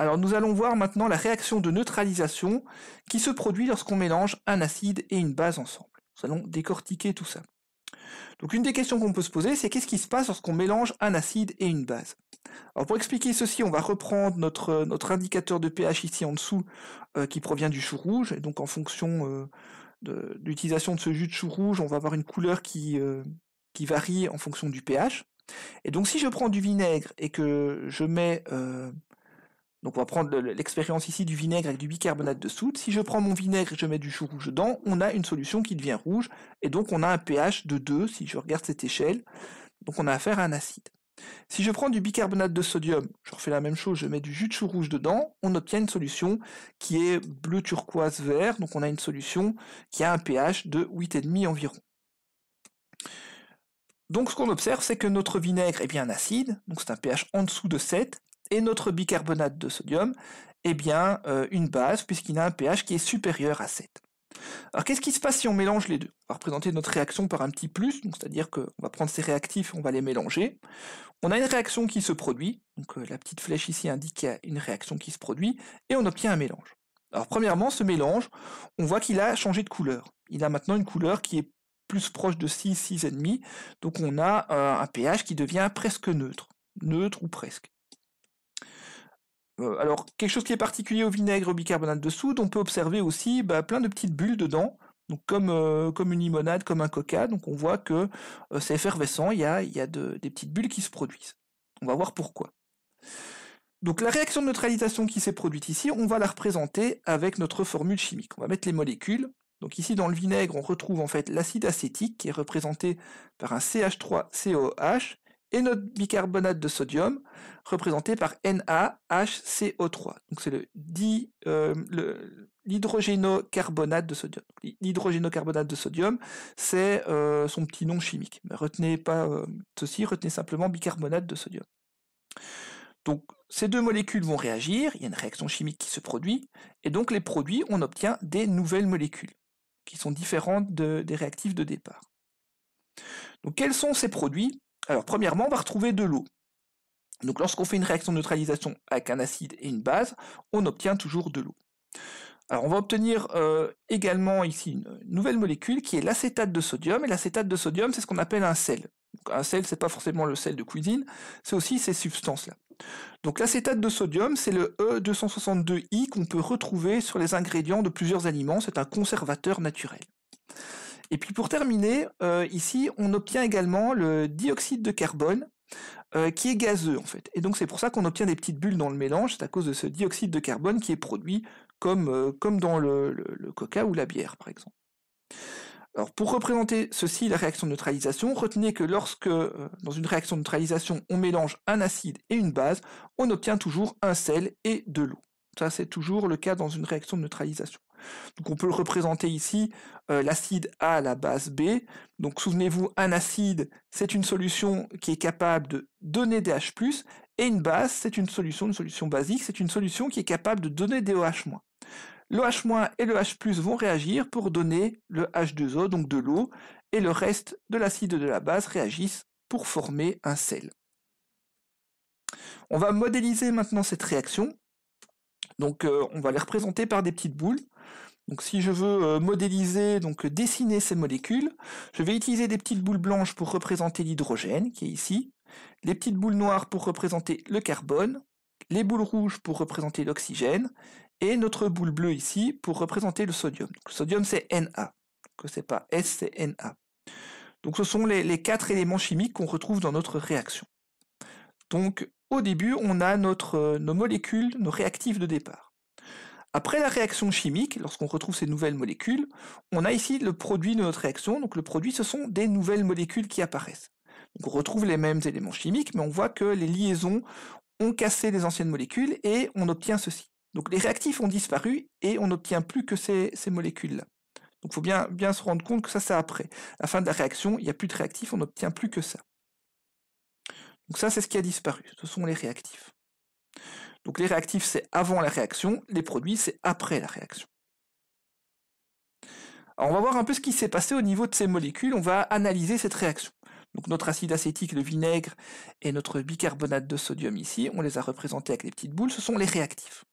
Alors nous allons voir maintenant la réaction de neutralisation qui se produit lorsqu'on mélange un acide et une base ensemble. Nous allons décortiquer tout ça. Donc une des questions qu'on peut se poser, c'est qu'est-ce qui se passe lorsqu'on mélange un acide et une base Alors pour expliquer ceci, on va reprendre notre, notre indicateur de pH ici en dessous euh, qui provient du chou rouge, et donc en fonction euh, de, l'utilisation de ce jus de chou rouge, on va avoir une couleur qui, euh, qui varie en fonction du pH. Et donc si je prends du vinaigre et que je mets on va prendre l'expérience ici du vinaigre avec du bicarbonate de soude. Si je prends mon vinaigre et je mets du chou rouge dedans, on a une solution qui devient rouge, et donc on a un pH de 2 si je regarde cette échelle. Donc on a affaire à un acide. Si je prends du bicarbonate de sodium, je refais la même chose, je mets du jus de chou rouge dedans, on obtient une solution qui est bleu turquoise vert, donc on a une solution qui a un pH de 8,5 environ. Donc ce qu'on observe, c'est que notre vinaigre est bien acide, donc c'est un pH en dessous de 7, et notre bicarbonate de sodium, est eh bien, euh, une base, puisqu'il a un pH qui est supérieur à 7. Alors qu'est-ce qui se passe si on mélange les deux On va représenter notre réaction par un petit plus, c'est-à-dire qu'on va prendre ces réactifs, on va les mélanger. On a une réaction qui se produit, donc euh, la petite flèche ici indique qu'il y a une réaction qui se produit, et on obtient un mélange. Alors premièrement, ce mélange, on voit qu'il a changé de couleur. Il a maintenant une couleur qui est plus proche de 6, 6,5, donc on a euh, un pH qui devient presque neutre, neutre ou presque. Euh, alors, quelque chose qui est particulier au vinaigre bicarbonate de soude, on peut observer aussi bah, plein de petites bulles dedans. Donc euh, comme une limonade, comme un coca, donc on voit que euh, c'est effervescent, il y a, y a des petites bulles qui se produisent. On va voir pourquoi. Donc la réaction de neutralisation qui s'est produite ici, on va la représenter avec notre formule chimique. On va mettre les molécules. Donc ici dans le vinaigre, on retrouve en fait l'acide acétique qui est représenté par un CH3COH et notre bicarbonate de sodium, représenté par NaHCO3. Donc c'est euh, le, l'hydrogénocarbonate de sodium. L'hydrogénocarbonate de sodium, c'est euh, son petit nom chimique. Mais retenez pas euh, ceci, retenez simplement bicarbonate de sodium. Donc ces deux molécules vont réagir, il y a une réaction chimique qui se produit, et donc les produits, on obtient des nouvelles molécules, qui sont différentes des réactifs de départ. Donc quels sont ces produits alors, premièrement, on va retrouver de l'eau. Donc, lorsqu'on fait une réaction de neutralisation avec un acide et une base, on obtient toujours de l'eau. Alors, on va obtenir euh, également ici une nouvelle molécule qui est l'acétate de sodium. Et l'acétate de sodium, c'est ce qu'on appelle un sel. un sel, n'est pas forcément le sel de cuisine, c'est aussi ces substances-là. Donc, l'acétate de sodium, c'est le E262I qu'on peut retrouver sur les ingrédients de plusieurs aliments. C'est un conservateur naturel. Et puis pour terminer, euh, ici, on obtient également le dioxyde de carbone, euh, qui est gazeux en fait. Et donc c'est pour ça qu'on obtient des petites bulles dans le mélange, c'est à cause de ce dioxyde de carbone qui est produit comme, euh, comme dans le, coca ou la bière par exemple. Alors pour représenter ceci, la réaction de neutralisation, retenez que lorsque dans une réaction de neutralisation on mélange un acide et une base, on obtient toujours un sel et de l'eau. Ça c'est toujours le cas dans une réaction de neutralisation on peut le représenter ici, euh, l'acide A à la base B. Donc souvenez-vous, un acide, c'est une solution qui est capable de donner des H+, et une base, c'est une solution, une solution basique, c'est une solution qui est capable de donner des OH-. L'OH- et le H+, vont réagir pour donner le H2O, donc de l'eau, et le reste de l'acide de la base réagissent pour former un sel. On va modéliser maintenant cette réaction. Donc euh, on va les représenter par des petites boules. Donc si je veux euh, modéliser, donc euh, dessiner ces molécules, je vais utiliser des petites boules blanches pour représenter l'hydrogène, qui est ici, les petites boules noires pour représenter le carbone, les boules rouges pour représenter l'oxygène, et notre boule bleue ici pour représenter le sodium. le sodium c'est Na, que c'est pas S, c'est Na. Donc ce sont les, les quatre éléments chimiques qu'on retrouve dans notre réaction. Donc au début, on a notre, euh, nos molécules, nos réactifs de départ. Après la réaction chimique, lorsqu'on retrouve ces nouvelles molécules, on a ici le produit de notre réaction, donc le produit ce sont des nouvelles molécules qui apparaissent. on retrouve les mêmes éléments chimiques, mais on voit que les liaisons ont cassé les anciennes molécules et on obtient ceci. Donc les réactifs ont disparu et on n'obtient plus que ces, molécules-là. Donc il faut bien, bien se rendre compte que ça c'est après. À la fin de la réaction, il n'y a plus de réactifs, on n'obtient plus que ça. Donc ça c'est ce qui a disparu, ce sont les réactifs. Donc les réactifs, c'est avant la réaction, les produits, c'est après la réaction. on va voir un peu ce qui s'est passé au niveau de ces molécules, on va analyser cette réaction. Donc notre acide acétique, le vinaigre et notre bicarbonate de sodium ici, on les a représentés avec les petites boules, ce sont les réactifs.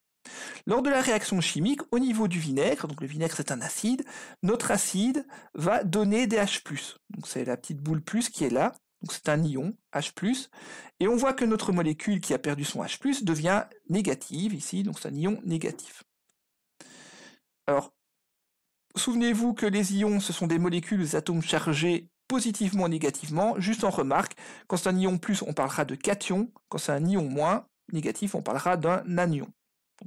Lors de la réaction chimique, au niveau du vinaigre, donc le vinaigre c'est un acide, notre acide va donner des H+. Donc c'est la petite boule plus qui est là, donc c'est un ion H+. Et on voit que notre molécule qui a perdu son H+, devient négative ici, donc c'est un ion négatif. Alors, souvenez-vous que les ions, ce sont des molécules, des atomes chargés positivement, ou négativement. Juste en remarque, quand c'est un ion plus, on parlera de cation. Quand c'est un ion moins, négatif, on parlera d'un anion.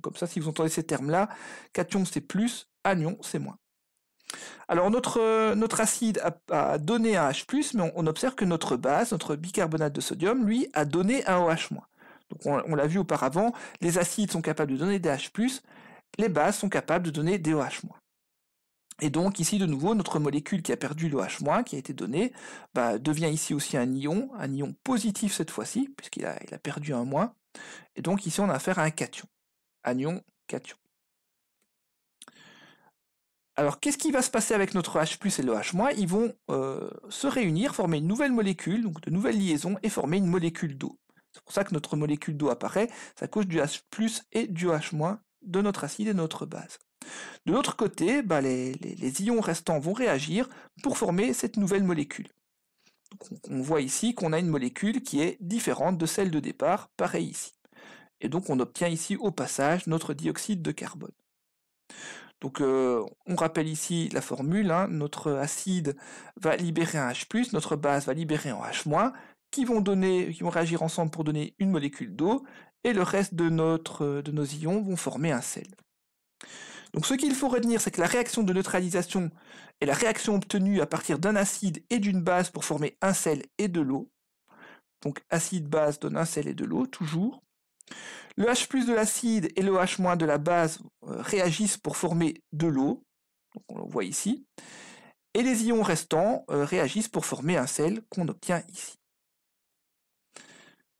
comme ça, si vous entendez ces termes-là, cation c'est plus, anion c'est moins. Alors notre, euh, notre acide a, donné un H+, mais on, observe que notre base, notre bicarbonate de sodium, lui, a donné un OH-. Donc on, l'a vu auparavant, les acides sont capables de donner des H+, les bases sont capables de donner des OH-. Et donc ici de nouveau, notre molécule qui a perdu l'OH-, qui a été donnée, bah, devient ici aussi un ion, un ion positif cette fois-ci, puisqu'il a, a perdu un moins. Et donc ici on a affaire à un cation, anion cation. Alors, qu'est-ce qui va se passer avec notre H+, et le H-? Ils vont euh, se réunir, former une nouvelle molécule, donc de nouvelles liaisons, et former une molécule d'eau. C'est pour ça que notre molécule d'eau apparaît, ça cause du H+, et du H- de notre acide et de notre base. De l'autre côté, bah, les, ions restants vont réagir pour former cette nouvelle molécule. on, on voit ici qu'on a une molécule qui est différente de celle de départ, pareil ici. Et donc on obtient ici au passage notre dioxyde de carbone. Donc euh, on rappelle ici la formule, hein. notre acide va libérer un H+, notre base va libérer un H-, qui vont, donner, qui vont réagir ensemble pour donner une molécule d'eau, et le reste de, notre, de nos ions vont former un sel. Donc ce qu'il faut retenir, c'est que la réaction de neutralisation est la réaction obtenue à partir d'un acide et d'une base pour former un sel et de l'eau. Donc acide-base donne un sel et de l'eau, toujours. Le H de l'acide et le H- de la base réagissent pour former de l'eau, on le voit ici, et les ions restants euh, réagissent pour former un sel qu'on obtient ici.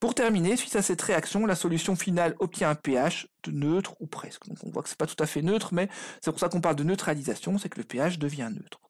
Pour terminer, suite à cette réaction, la solution finale obtient un pH de neutre ou presque. on voit que ce n'est pas tout à fait neutre, mais c'est pour ça qu'on parle de neutralisation, c'est que le pH devient neutre.